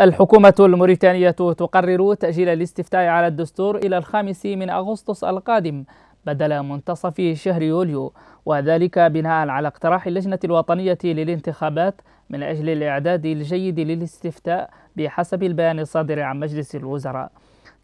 الحكومة الموريتانية تقرر تأجيل الاستفتاء على الدستور إلى الخامس من أغسطس القادم بدل منتصف شهر يوليو وذلك بناء على اقتراح اللجنة الوطنية للانتخابات من أجل الإعداد الجيد للاستفتاء بحسب البيان الصادر عن مجلس الوزراء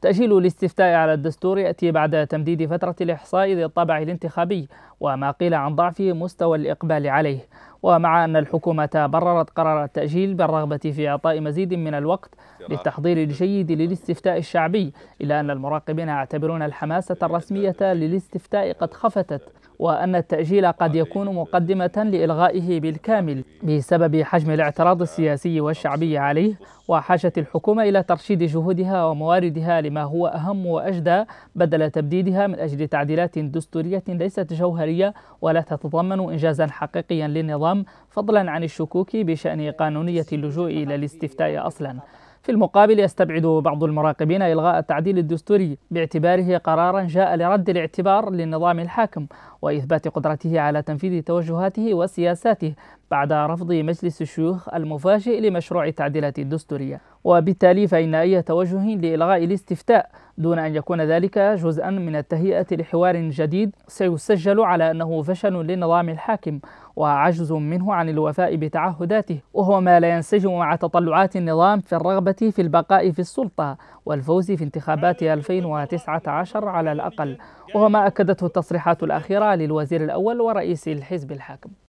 تأجيل الاستفتاء على الدستور يأتي بعد تمديد فترة الإحصاء للطابع الانتخابي وما قيل عن ضعف مستوى الإقبال عليه ومع أن الحكومة بررت قرار التأجيل بالرغبة في إعطاء مزيد من الوقت للتحضير الجيد للاستفتاء الشعبي إلا أن المراقبين يعتبرون الحماسة الرسمية للاستفتاء قد خفتت وأن التأجيل قد يكون مقدمة لإلغائه بالكامل بسبب حجم الاعتراض السياسي والشعبي عليه وحاجة الحكومة إلى ترشيد جهودها ومواردها لما هو أهم وأجدى بدل تبديدها من أجل تعديلات دستورية ليست جوهرية ولا تتضمن إنجازا حقيقيا للنظام فضلا عن الشكوك بشأن قانونية اللجوء إلى الاستفتاء أصلا في المقابل يستبعد بعض المراقبين إلغاء التعديل الدستوري باعتباره قرارا جاء لرد الاعتبار للنظام الحاكم وإثبات قدرته على تنفيذ توجهاته وسياساته بعد رفض مجلس الشيوخ المفاجئ لمشروع التعديلات الدستورية وبالتالي فإن أي توجه لإلغاء الاستفتاء دون أن يكون ذلك جزءا من التهيئة لحوار جديد سيسجل على أنه فشل للنظام الحاكم وعجز منه عن الوفاء بتعهداته وهو ما لا ينسجم مع تطلعات النظام في الرغبة في البقاء في السلطة والفوز في انتخابات 2019 على الأقل وهو ما أكدته التصريحات الأخيرة للوزير الأول ورئيس الحزب الحاكم